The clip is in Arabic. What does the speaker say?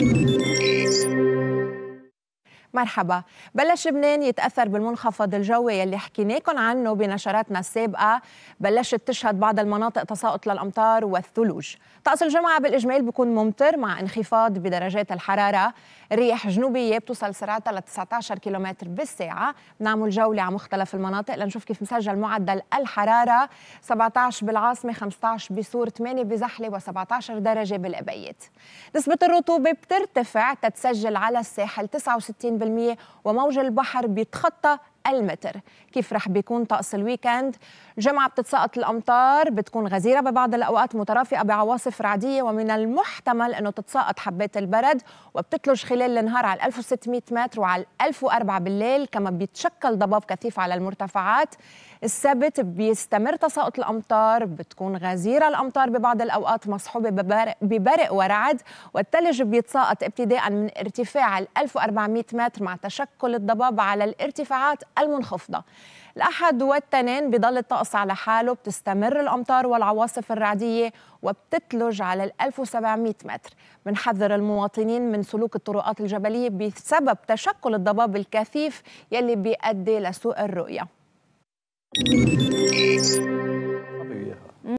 you مرحبا بلش لبنان يتأثر بالمنخفض الجوي يلي حكيناكم عنه بنشراتنا السابقة بلشت تشهد بعض المناطق تساقط للأمطار والثلوج طقس الجمعة بالإجمال بيكون ممطر مع انخفاض بدرجات الحرارة رياح جنوبية بتوصل سرعتها ل 19 كم بالساعة بنعمل جولة على مختلف المناطق لنشوف كيف مسجل معدل الحرارة 17 بالعاصمة 15 بسور 8 بزحلة و17 درجة بالابيات نسبة الرطوبة بترتفع تتسجل على الساحل 69 وموج البحر بيتخطى المتر كيف رح بيكون طقس الويكند جمعة بتتساقط الأمطار بتكون غزيرة ببعض الأوقات مترافقة بعواصف رعدية ومن المحتمل أنه تتساقط حبات البرد وبتتلج خلال النهار على 1600 متر وعلى 1004 بالليل كما بيتشكل ضباب كثيف على المرتفعات السبت بيستمر تساقط الأمطار بتكون غزيرة الأمطار ببعض الأوقات مصحوبة ببرق, ببرق ورعد والثلج بيتساقط ابتداء من ارتفاع 1400 متر مع تشكل الضباب على الارتفاعات المنخفضة الأحد والتنين بضل الطقس على حاله بتستمر الأمطار والعواصف الرعدية وبتتلج على ال 1700 متر بنحذر المواطنين من سلوك الطرقات الجبلية بسبب تشكل الضباب الكثيف يلي بيؤدي لسوء الرؤية